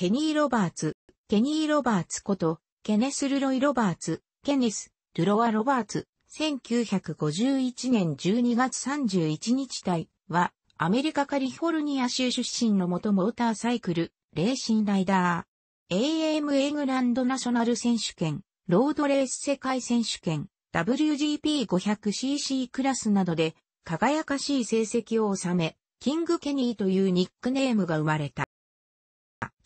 ケニー・ロバーツ、ケニー・ロバーツこと、ケネス・ルロイ・ロバーツ、ケネス、ルロワ・ロバーツ、1951年12月31日体は、アメリカカリフォルニア州出身の元モーターサイクル、レーシンライダー。a m a グランドナショナル選手権、ロードレース世界選手権、WGP500cc クラスなどで輝かしい成績を収め、キングケニーというニックネームが生まれた。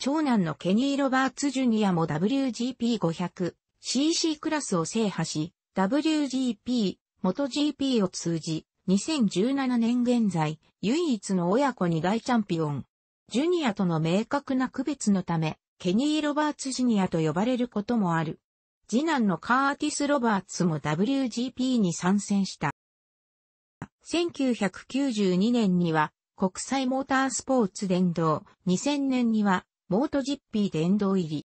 長男のケニー・ロバーツ・ジュニアも WGP500cc クラスを制覇し、WGP、元 g p を通じ、2017年現在、唯一の親子2大チャンピオン。ジュニアとの明確な区別のため、ケニー・ロバーツ・ジュニアと呼ばれることもある。次男のカーティス・ロバーツも WGP に参戦した。1992年には国際モータースポーツ殿堂、2000年にはモートジッピー殿堂入り。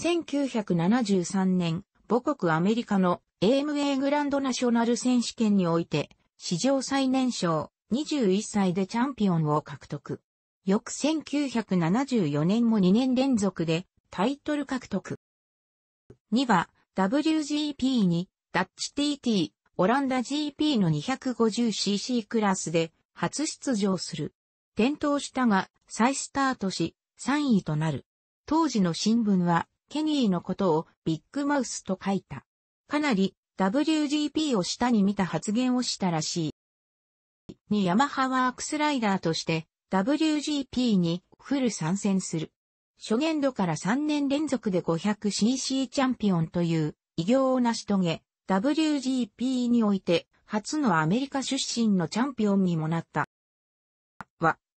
1973年、母国アメリカの AMA グランドナショナル選手権において、史上最年少、21歳でチャンピオンを獲得。翌1974年も2年連続でタイトル獲得。2は WGP にダッチ TT オランダ GP の 250cc クラスで初出場する。転倒したが再スタートし3位となる。当時の新聞は、ケニーのことをビッグマウスと書いた。かなり WGP を下に見た発言をしたらしい。にヤマハワークスライダーとして WGP にフル参戦する。初年度から3年連続で 500cc チャンピオンという偉業を成し遂げ、WGP において初のアメリカ出身のチャンピオンにもなった。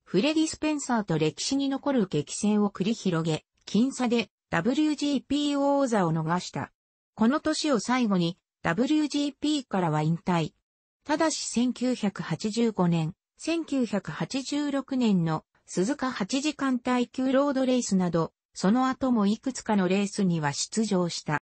フレディ・スペンサーと歴史に残る激戦を繰り広げ、僅差で WGP 王座を逃した。この年を最後に WGP からは引退。ただし1985年、1986年の鈴鹿8時間耐久ロードレースなど、その後もいくつかのレースには出場した。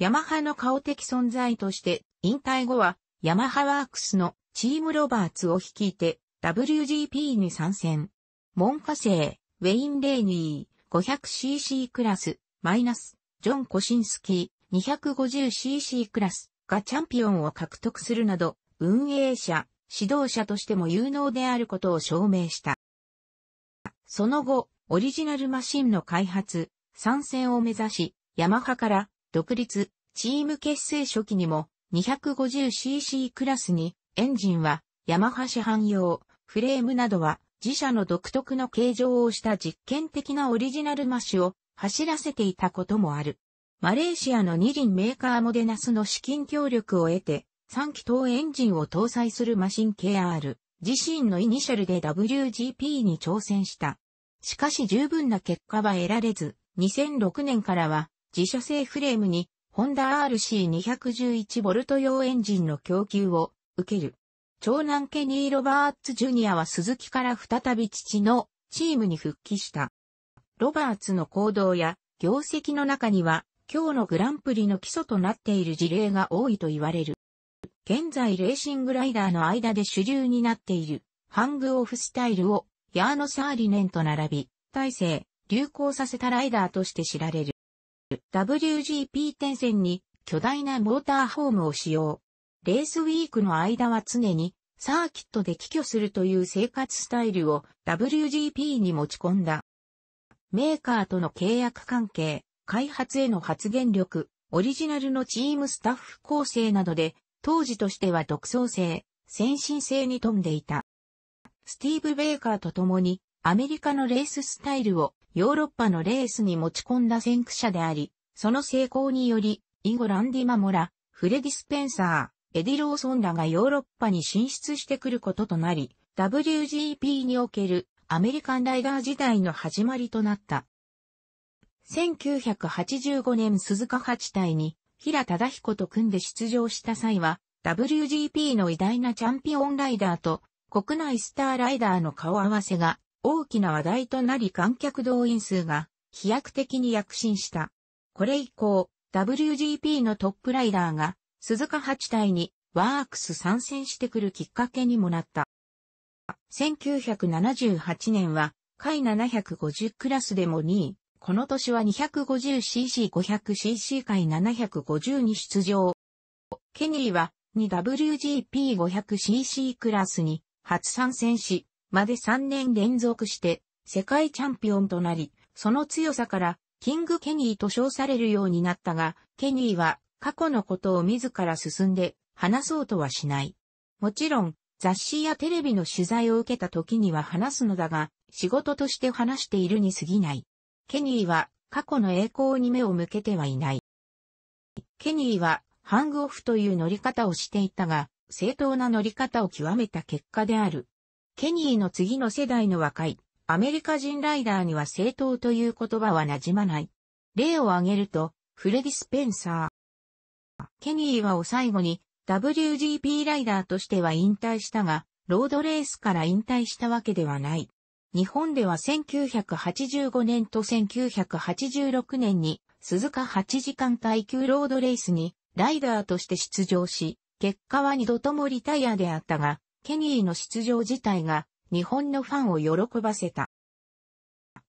ヤマハの顔的存在として、引退後は、ヤマハワークスのチームロバーツを率いて、WGP に参戦。門下生、ウェイン・レーニー、500cc クラス、マイナス、ジョン・コシンスキー、250cc クラスがチャンピオンを獲得するなど、運営者、指導者としても有能であることを証明した。その後、オリジナルマシンの開発、参戦を目指し、ヤマハから独立、チーム結成初期にも 250cc クラスにエンジンはヤマハ市販用フレームなどは自社の独特の形状をした実験的なオリジナルマシュを走らせていたこともある。マレーシアの二輪メーカーモデナスの資金協力を得て、3気筒エンジンを搭載するマシン KR、自身のイニシャルで WGP に挑戦した。しかし十分な結果は得られず、2006年からは自社製フレームにホンダ RC211V 用エンジンの供給を受ける。長男ケニー・ロバーツ・ジュニアは鈴木から再び父のチームに復帰した。ロバーツの行動や業績の中には、今日のグランプリの基礎となっている事例が多いと言われる。現在レーシングライダーの間で主流になっているハングオフスタイルをヤーノ・サーリネンと並び、大制、流行させたライダーとして知られる。WGP 転戦に巨大なモーターホームを使用。レースウィークの間は常にサーキットで帰居するという生活スタイルを WGP に持ち込んだ。メーカーとの契約関係、開発への発言力、オリジナルのチームスタッフ構成などで、当時としては独創性、先進性に富んでいた。スティーブ・ベーカーと共に、アメリカのレーススタイルをヨーロッパのレースに持ち込んだ先駆者であり、その成功により、インゴ・ランディ・マモラ、フレディ・スペンサー、エディ・ローソンらがヨーロッパに進出してくることとなり、WGP におけるアメリカンライダー時代の始まりとなった。1985年鈴鹿八隊に平忠彦と組んで出場した際は、WGP の偉大なチャンピオンライダーと国内スターライダーの顔合わせが大きな話題となり観客動員数が飛躍的に躍進した。これ以降、WGP のトップライダーが鈴鹿八隊にワークス参戦してくるきっかけにもなった。1978年は、海750クラスでも2位、この年は 250cc、500cc 海750に出場。ケニーは 2WGP500cc クラスに初参戦し、まで3年連続して世界チャンピオンとなり、その強さからキングケニーと称されるようになったが、ケニーは過去のことを自ら進んで話そうとはしない。もちろん、雑誌やテレビの取材を受けた時には話すのだが、仕事として話しているに過ぎない。ケニーは過去の栄光に目を向けてはいない。ケニーはハングオフという乗り方をしていたが、正当な乗り方を極めた結果である。ケニーの次の世代の若い、アメリカ人ライダーには正当という言葉は馴染まない。例を挙げると、フレディ・スペンサー、ケニーはを最後に WGP ライダーとしては引退したが、ロードレースから引退したわけではない。日本では1985年と1986年に鈴鹿8時間耐久ロードレースにライダーとして出場し、結果は二度ともリタイアであったが、ケニーの出場自体が日本のファンを喜ばせた。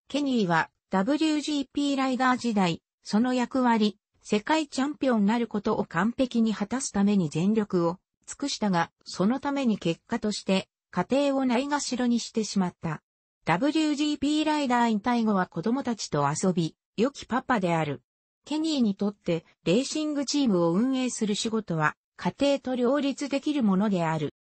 ケニーは WGP ライダー時代、その役割、世界チャンピオンなることを完璧に果たすために全力を尽くしたが、そのために結果として、家庭をないがしろにしてしまった。WGP ライダー引退後は子供たちと遊び、良きパパである。ケニーにとって、レーシングチームを運営する仕事は、家庭と両立できるものである。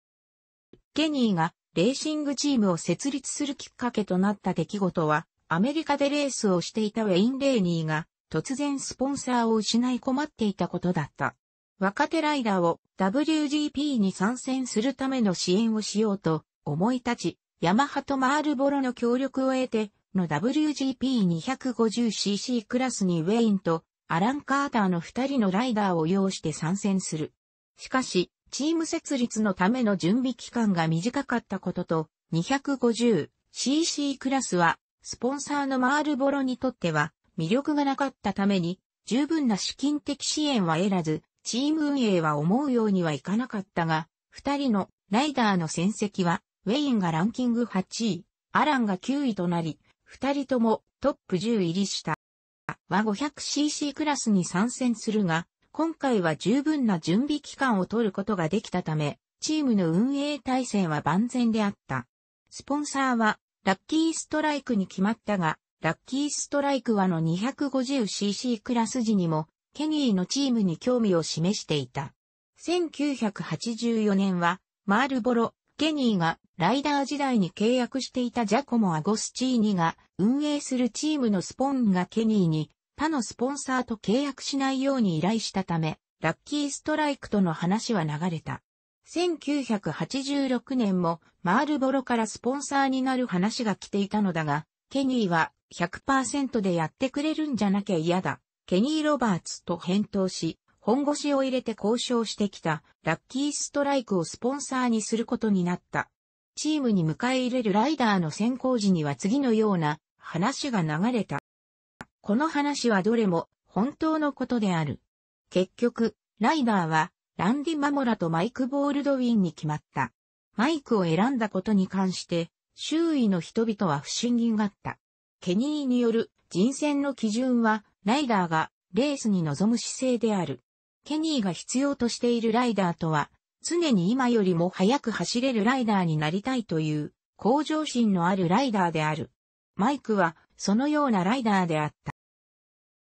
ケニーが、レーシングチームを設立するきっかけとなった出来事は、アメリカでレースをしていたウェイン・レーニーが、突然スポンサーを失い困っていたことだった。若手ライダーを WGP に参戦するための支援をしようと思い立ち、ヤマハとマールボロの協力を得ての WGP250cc クラスにウェインとアラン・カーターの二人のライダーを要して参戦する。しかし、チーム設立のための準備期間が短かったことと、250cc クラスは、スポンサーのマールボロにとっては、魅力がなかったために、十分な資金的支援は得らず、チーム運営は思うようにはいかなかったが、二人のライダーの戦績は、ウェインがランキング8位、アランが9位となり、二人ともトップ10入りした。は 500cc クラスに参戦するが、今回は十分な準備期間を取ることができたため、チームの運営体制は万全であった。スポンサーは、ラッキーストライクに決まったが、ラッキーストライクはの 250cc クラス時にも、ケニーのチームに興味を示していた。1984年は、マールボロ、ケニーがライダー時代に契約していたジャコモ・アゴスチーニが運営するチームのスポンがケニーに他のスポンサーと契約しないように依頼したため、ラッキーストライクとの話は流れた。1986年もマールボロからスポンサーになる話が来ていたのだが、ケニーは100%でやってくれるんじゃなきゃ嫌だ。ケニー・ロバーツと返答し、本腰を入れて交渉してきたラッキーストライクをスポンサーにすることになった。チームに迎え入れるライダーの選考時には次のような話が流れた。この話はどれも本当のことである。結局、ライダーはランディ・マモラとマイク・ボールドウィンに決まった。マイクを選んだことに関して、周囲の人々は不信にがった。ケニーによる人選の基準は、ライダーがレースに臨む姿勢である。ケニーが必要としているライダーとは、常に今よりも速く走れるライダーになりたいという、向上心のあるライダーである。マイクは、そのようなライダーであっ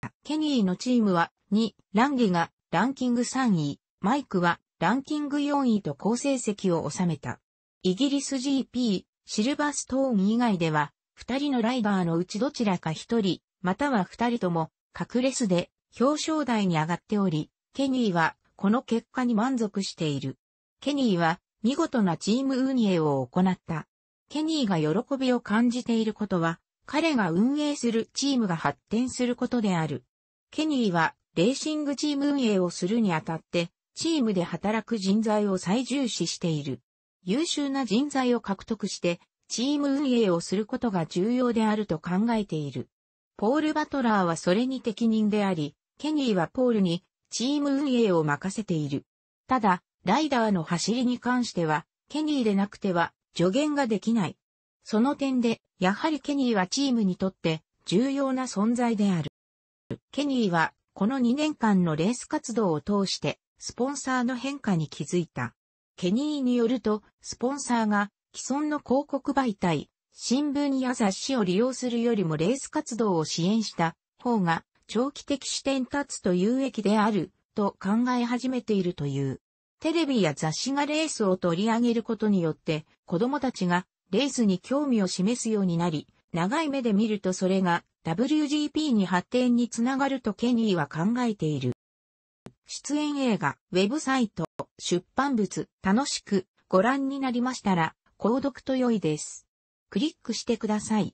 た。ケニーのチームは、2、ランギがランキング3位、マイクはランキング4位と好成績を収めた。イギリス GP、シルバーストーン以外では、二人のライバーのうちどちらか一人、または二人とも、隠れスで表彰台に上がっており、ケニーはこの結果に満足している。ケニーは見事なチーム運営を行った。ケニーが喜びを感じていることは、彼が運営するチームが発展することである。ケニーはレーシングチーム運営をするにあたって、チームで働く人材を最重視している。優秀な人材を獲得して、チーム運営をすることが重要であると考えている。ポール・バトラーはそれに適任であり、ケニーはポールにチーム運営を任せている。ただ、ライダーの走りに関しては、ケニーでなくては助言ができない。その点で、やはりケニーはチームにとって重要な存在である。ケニーは、この2年間のレース活動を通して、スポンサーの変化に気づいた。ケニーによると、スポンサーが既存の広告媒体、新聞や雑誌を利用するよりもレース活動を支援した方が長期的視点立つと有益であると考え始めているという。テレビや雑誌がレースを取り上げることによって子供たちがレースに興味を示すようになり、長い目で見るとそれが WGP に発展につながるとケニーは考えている。出演映画、ウェブサイト、出版物、楽しくご覧になりましたら、購読と良いです。クリックしてください。